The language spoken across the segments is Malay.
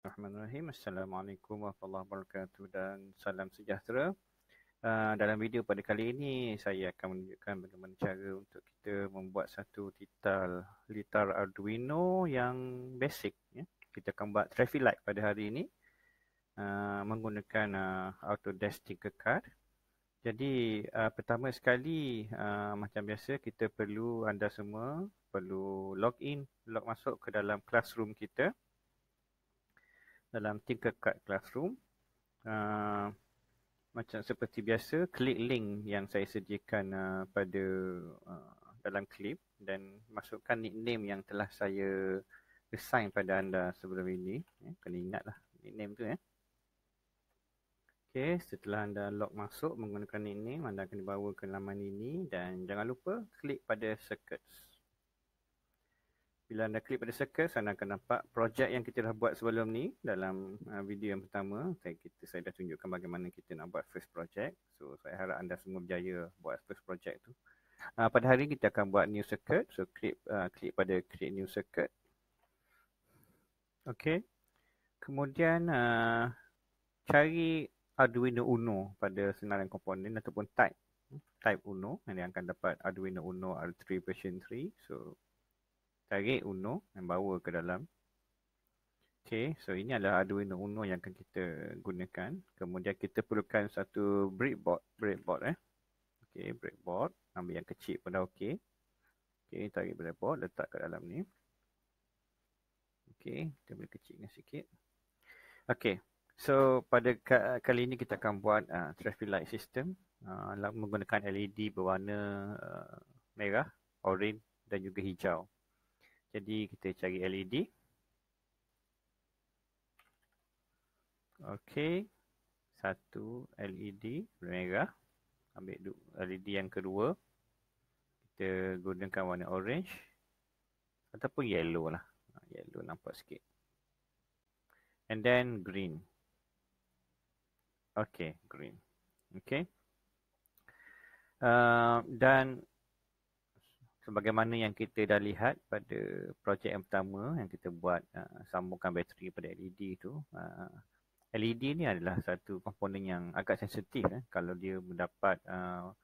Bismillahirrahmanirrahim. Assalamualaikum warahmatullahi wabarakatuh dan salam sejahtera. Uh, dalam video pada kali ini saya akan menunjukkan bagaimana cara untuk kita membuat satu titar litar Arduino yang basic ya. Kita akan buat traffic light pada hari ini uh, menggunakan uh, Autodesk Tinkercad. Jadi uh, pertama sekali uh, macam biasa kita perlu anda semua perlu log in log masuk ke dalam classroom kita dalam tim classroom uh, macam seperti biasa klik link yang saya sediakan uh, pada uh, dalam klip dan masukkan nickname yang telah saya assign pada anda sebelum ini eh, kena ingatlah nickname tu ya eh. Okey, setelah anda log masuk menggunakan nickname anda akan dibawa ke laman ini dan jangan lupa klik pada circuits bila anda klik pada circle anda akan nampak projek yang kita dah buat sebelum ni dalam uh, video yang pertama saya kita saya dah tunjukkan bagaimana kita nak buat first project so saya harap anda semua berjaya buat first project tu uh, pada hari kita akan buat new circuit so klik uh, klik pada create new circuit okay? kemudian uh, cari Arduino Uno pada senarai komponen ataupun type type Uno yang akan dapat Arduino Uno R3 version 3 so tarik uno dan bawa ke dalam. Okay, so ini adalah Arduino Uno yang akan kita gunakan. Kemudian kita perlukan satu breadboard, breadboard eh. Okay, breadboard. Ambil yang kecil pun dah okay. Okay, tarik breadboard, letak ke dalam ni. Okay, kita boleh kecilkan sikit. Okay, so pada kali ini kita akan buat uh, traffic light system. Uh, menggunakan LED berwarna uh, merah, orange dan juga hijau. Jadi kita cari LED. Okey. Satu LED merah. Ambil LED yang kedua. Kita gunakan warna orange. Ataupun yellow lah. Ah, yellow nampak sikit. And then green. Okay, green. Okay. Uh, dan sebagaimana yang kita dah lihat pada projek yang pertama yang kita buat uh, sambungkan bateri pada LED tu uh, LED ni adalah satu komponen yang agak sensitif eh, kalau dia mendapat uh,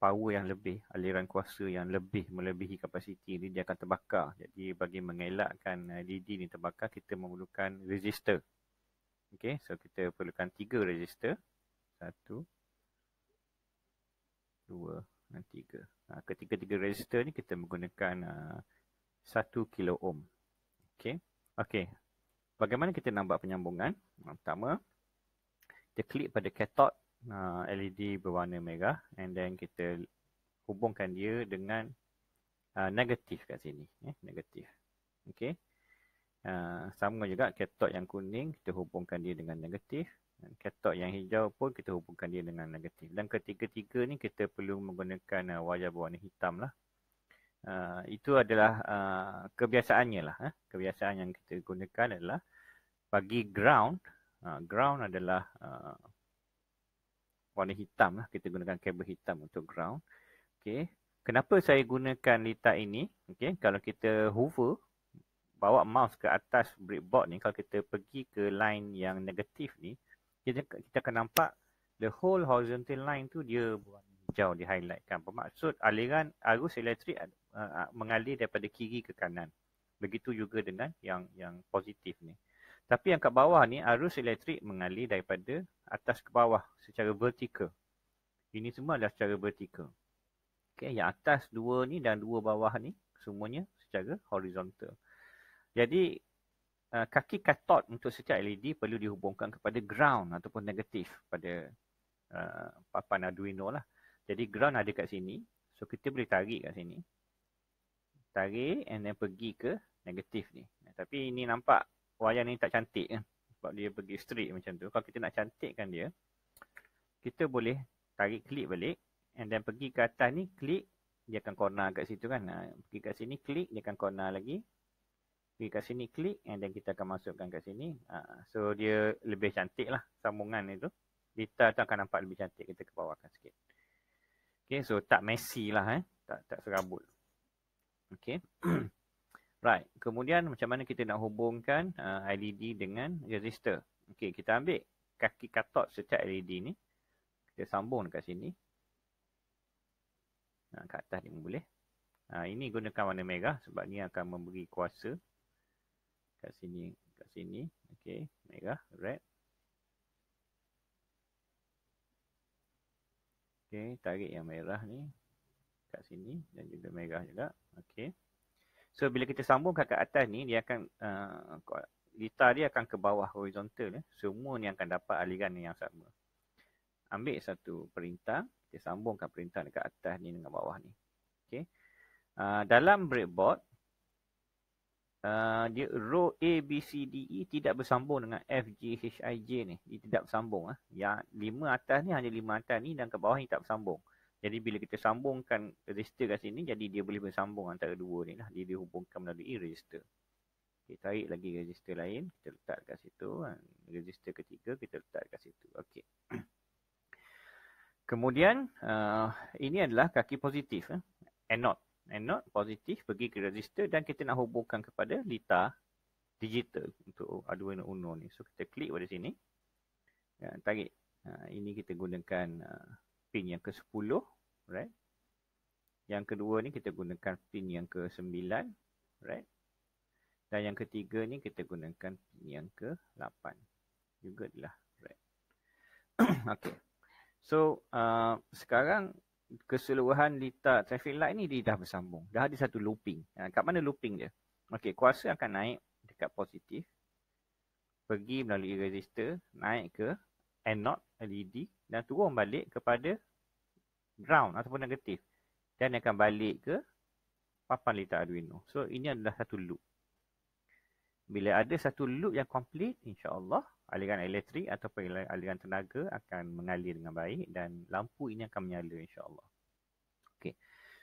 power yang lebih aliran kuasa yang lebih melebihi kapasiti ni dia akan terbakar jadi bagi mengelakkan LED ni terbakar kita memerlukan resistor okey so kita perlukan tiga resistor satu dua dan 3. Ha, ketiga-tiga resistor ni kita menggunakan uh, 1 kilo ohm. Okey. Okey. Bagaimana kita nak buat penyambungan? Yang pertama, kita klik pada katod uh, LED berwarna merah and then kita hubungkan dia dengan uh, negatif kat sini. Eh, negatif. Okey. Uh, sama juga katod yang kuning, kita hubungkan dia dengan negatif. Ketok yang hijau pun kita hubungkan dia dengan negatif. Dan ketiga-tiga ni kita perlu menggunakan uh, wajah berwarna hitam lah. Uh, itu adalah uh, kebiasaannya lah. Eh. Kebiasaan yang kita gunakan adalah bagi ground. Uh, ground adalah uh, warna hitam lah. Kita gunakan kabel hitam untuk ground. Okay. Kenapa saya gunakan litar ini? Okay. Kalau kita hover, bawa mouse ke atas breadboard ni. Kalau kita pergi ke line yang negatif ni kita kita akan nampak the whole horizontal line tu dia buat hijau di highlightkan bermaksud aliran arus elektrik uh, uh, mengalir daripada kiri ke kanan begitu juga dengan yang yang positif ni tapi yang kat bawah ni arus elektrik mengalir daripada atas ke bawah secara vertikal ini semua adalah secara vertikal Okay, yang atas dua ni dan dua bawah ni semuanya secara horizontal jadi Eh, kaki katod untuk setiap LED perlu dihubungkan kepada ground ataupun negatif pada uh, papan Arduino lah. Jadi ground ada kat sini. So kita boleh tarik kat sini. Tarik and then pergi ke negatif ni. Nah, eh, tapi ini nampak wayang ni tak cantik kan. Sebab dia pergi straight macam tu. Kalau kita nak cantikkan dia, kita boleh tarik klik balik and then pergi ke atas ni klik dia akan corner kat situ kan. Nah, pergi kat sini klik dia akan corner lagi pergi kat sini klik dan kita akan masukkan kat sini uh, so dia lebih cantik lah sambungan itu detail tu akan nampak lebih cantik kita ke bawahkan sikit okay so tak messy lah eh tak tak serabut okay right kemudian macam mana kita nak hubungkan uh, ha, LED dengan resistor okay kita ambil kaki katot setiap LED ni kita sambung dekat sini nah, ha, kat atas ni boleh Ha, ini gunakan warna merah sebab ni akan memberi kuasa kat sini kat sini okey merah red okey tarik yang merah ni kat sini dan juga merah juga okey so bila kita sambung kat, kat atas ni dia akan uh, litar dia akan ke bawah horizontal eh. semua ni akan dapat aliran yang sama ambil satu perintah kita sambungkan perintah dekat atas ni dengan bawah ni okey uh, dalam breadboard uh, dia row A, B, C, D, E tidak bersambung dengan F, G, H, I, J ni. Dia tidak bersambung. Eh. Ah. Yang lima atas ni hanya lima atas ni dan ke bawah ni tak bersambung. Jadi bila kita sambungkan resistor kat sini, jadi dia boleh bersambung antara dua ni lah. Dia dihubungkan melalui resistor. Kita okay, tarik lagi resistor lain. Kita letak kat situ. Kan. Resistor ketiga kita letak kat situ. Okey. Kemudian, uh, ini adalah kaki positif. Eh. Anode anode positif pergi ke resistor dan kita nak hubungkan kepada lita digital untuk Arduino Uno ni. So kita klik pada sini. Ya, tarik. Ha, ini kita gunakan uh, pin yang ke-10. Right. Yang kedua ni kita gunakan pin yang ke-9. Right. Dan yang ketiga ni kita gunakan pin yang ke-8. Juga lah. Right. okay. So uh, sekarang keseluruhan lita traffic light ni dia dah bersambung. Dah ada satu looping. Ha, kat mana looping dia? Okey, kuasa akan naik dekat positif. Pergi melalui resistor, naik ke anode LED dan turun balik kepada ground ataupun negatif. Dan akan balik ke papan lita Arduino. So, ini adalah satu loop. Bila ada satu loop yang complete, insyaAllah aliran elektrik ataupun aliran tenaga akan mengalir dengan baik dan lampu ini akan menyala insyaAllah. Okey.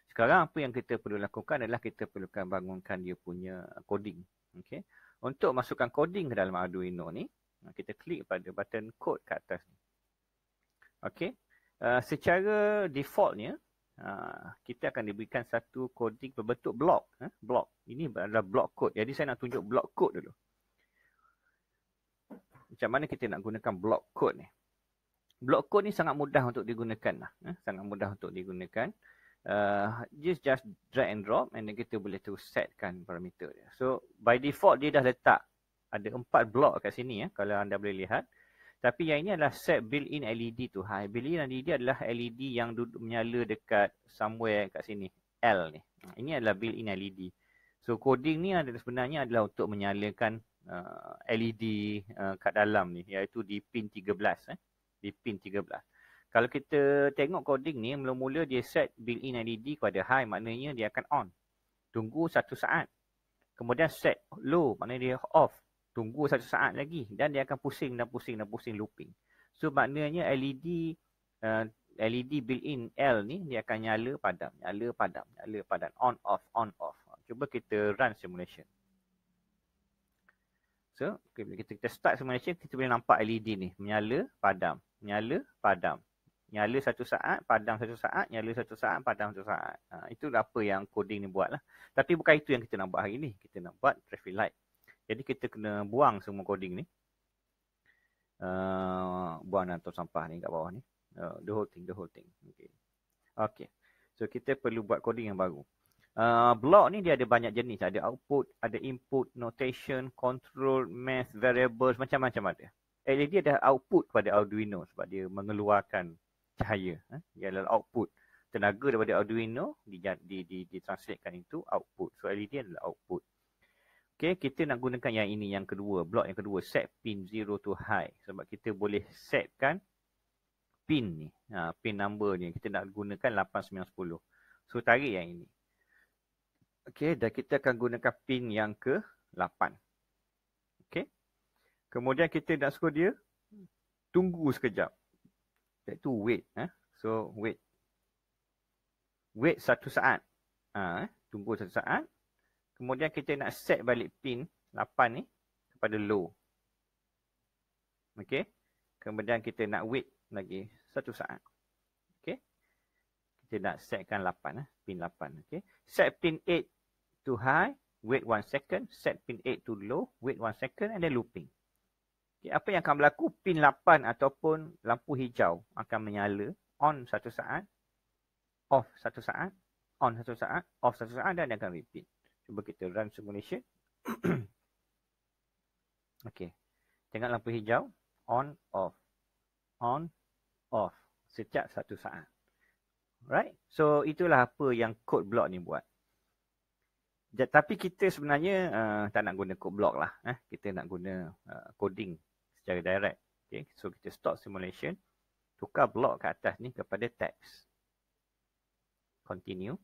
Sekarang apa yang kita perlu lakukan adalah kita perlukan bangunkan dia punya coding. Okey. Untuk masukkan coding ke dalam Arduino ni, kita klik pada button code kat atas ni. Okey. Uh, secara defaultnya, uh, kita akan diberikan satu coding berbentuk blok. Eh? Blok. Ini adalah blok code. Jadi saya nak tunjuk blok code dulu macam mana kita nak gunakan block code ni. Block code ni sangat mudah untuk digunakan lah. Eh? Sangat mudah untuk digunakan. Uh, just just drag and drop and then kita boleh terus setkan parameter dia. So by default dia dah letak ada empat block kat sini ya. Eh? Kalau anda boleh lihat. Tapi yang ini adalah set built-in LED tu. Ha, built-in LED adalah LED yang duduk menyala dekat somewhere kat sini. L ni. Ha, ini adalah built-in LED. So coding ni ada sebenarnya adalah untuk menyalakan uh, LED uh, kat dalam ni iaitu di pin 13 eh di pin 13. Kalau kita tengok coding ni mula-mula dia set built-in LED kepada high maknanya dia akan on. Tunggu satu saat. Kemudian set low maknanya dia off. Tunggu satu saat lagi dan dia akan pusing dan pusing dan pusing looping. So maknanya LED uh, LED built-in L ni dia akan nyala padam, nyala padam, nyala padam on off on off. Cuba kita run simulation. So, bila kita, kita start semua kita boleh nampak LED ni menyala, padam, menyala, padam. Nyala satu saat, padam satu saat, nyala satu saat, padam satu saat. Ha, itu apa yang coding ni buat lah. Tapi bukan itu yang kita nak buat hari ni. Kita nak buat traffic light. Jadi kita kena buang semua coding ni. Uh, buang dan sampah ni kat bawah ni. Uh, the whole thing, the whole thing. Okay. okay. So kita perlu buat coding yang baru. Uh, block ni dia ada banyak jenis. Ada output, ada input, notation, control, math, variables, macam-macam ada. LED eh, ada output pada Arduino sebab dia mengeluarkan cahaya. Ha? Dia adalah output. Tenaga daripada Arduino di, di, di, di translatekan itu output. So LED adalah output. Okay, kita nak gunakan yang ini, yang kedua. Blok yang kedua, set pin 0 to high. Sebab kita boleh setkan pin ni. Ha, pin number ni. Kita nak gunakan 8, 9, 10. So, tarik yang ini. Okey, dan kita akan gunakan pin yang ke-8. Okey. Kemudian kita nak suruh dia tunggu sekejap. That to wait. Eh? So, wait. Wait satu saat. Ha, eh? Tunggu satu saat. Kemudian kita nak set balik pin 8 ni kepada low. Okey. Kemudian kita nak wait lagi satu saat. Okey. Kita nak setkan 8. Eh? Pin 8. Okey. Set pin 8 to high, wait one second, set pin 8 to low, wait one second and then looping. Okay, apa yang akan berlaku? Pin 8 ataupun lampu hijau akan menyala on satu saat, off satu saat, on satu saat, off satu saat dan dia akan repeat. Cuba kita run simulation. okay. Tengok lampu hijau. On, off. On, off. Setiap satu saat. Right? So, itulah apa yang code block ni buat tapi kita sebenarnya uh, tak nak guna code block lah eh kita nak guna uh, coding secara direct okey so kita stop simulation tukar block ke atas ni kepada text continue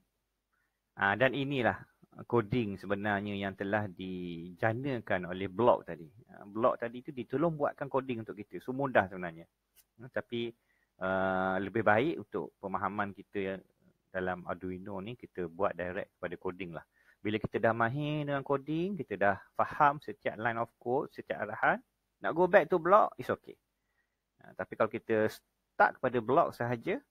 uh, dan inilah coding sebenarnya yang telah dijanakan oleh block tadi uh, block tadi tu ditolong buatkan coding untuk kita so mudah sebenarnya uh, tapi uh, lebih baik untuk pemahaman kita dalam Arduino ni kita buat direct kepada coding lah bila kita dah mahir dengan coding, kita dah faham setiap line of code, setiap arahan, nak go back to block, it's okay. Ha, tapi kalau kita start kepada block sahaja,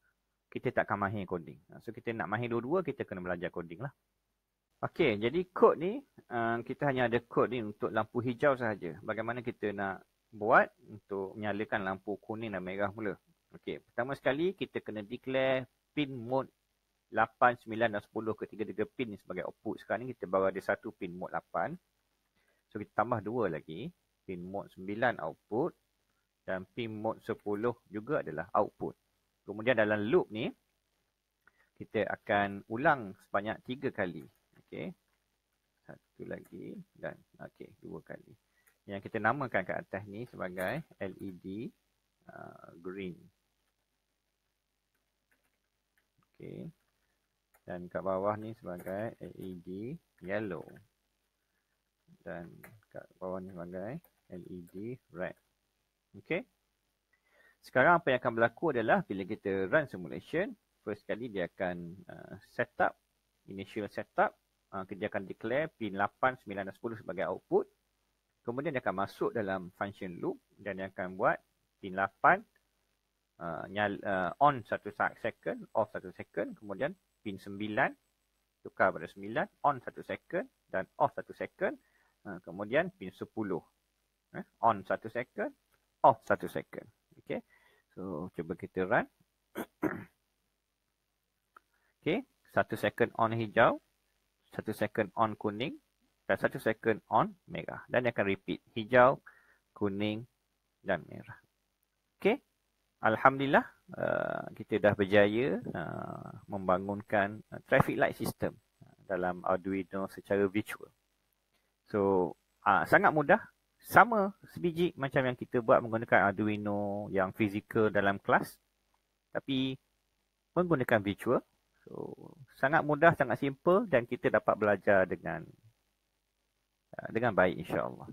kita takkan mahir coding. Ha, so kita nak mahir dua-dua, kita kena belajar coding lah. Okay, jadi code ni, uh, kita hanya ada code ni untuk lampu hijau sahaja. Bagaimana kita nak buat untuk menyalakan lampu kuning dan merah mula. Okay, pertama sekali kita kena declare pin mode 8, 9 dan 10 ketiga-tiga pin ni sebagai output. Sekarang ni kita baru ada satu pin mode 8. So kita tambah dua lagi. Pin mode 9 output. Dan pin mode 10 juga adalah output. Kemudian dalam loop ni, kita akan ulang sebanyak tiga kali. Okay. Satu lagi dan okay, dua kali. Yang kita namakan kat atas ni sebagai LED uh, green. Okay dan kat bawah ni sebagai LED yellow dan kat bawah ni sebagai LED red okey sekarang apa yang akan berlaku adalah bila kita run simulation first kali dia akan uh, up, initial setup uh, ah, dia akan declare pin 8 9 dan 10 sebagai output kemudian dia akan masuk dalam function loop dan dia akan buat pin 8 uh, nyala, uh, on 1 second off 1 second kemudian pin 9 tukar pada 9 on 1 second dan off 1 second uh, kemudian pin 10 eh, ha, on 1 second off 1 second Okay, so cuba kita run Okay, 1 second on hijau 1 second on kuning dan 1 second on merah dan dia akan repeat hijau kuning dan merah Okay. Alhamdulillah uh, kita dah berjaya uh, membangunkan uh, traffic light system uh, dalam Arduino secara virtual. So uh, sangat mudah sama sebiji macam yang kita buat menggunakan Arduino yang fizikal dalam kelas tapi menggunakan virtual. So sangat mudah, sangat simple dan kita dapat belajar dengan uh, dengan baik insya-Allah.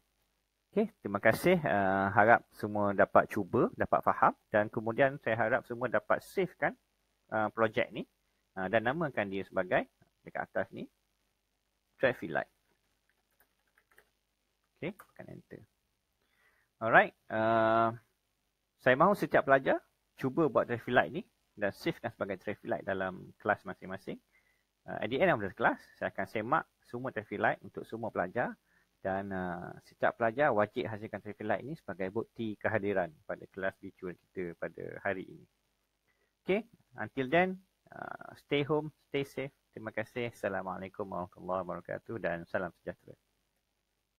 Okay, terima kasih. Uh, harap semua dapat cuba, dapat faham dan kemudian saya harap semua dapat savekan uh, eh, projek ni uh, dan namakan dia sebagai dekat atas ni traffic light. Okay, tekan enter. Alright, uh, saya mahu setiap pelajar cuba buat traffic light ni dan kan sebagai traffic light dalam kelas masing-masing. Uh, at the end of the class, saya akan semak semua traffic light untuk semua pelajar dan uh, setiap pelajar wajib hasilkan traffic light ini sebagai bukti kehadiran pada kelas virtual kita pada hari ini. Okay, until then, uh, stay home, stay safe. Terima kasih. Assalamualaikum warahmatullahi wabarakatuh dan salam sejahtera.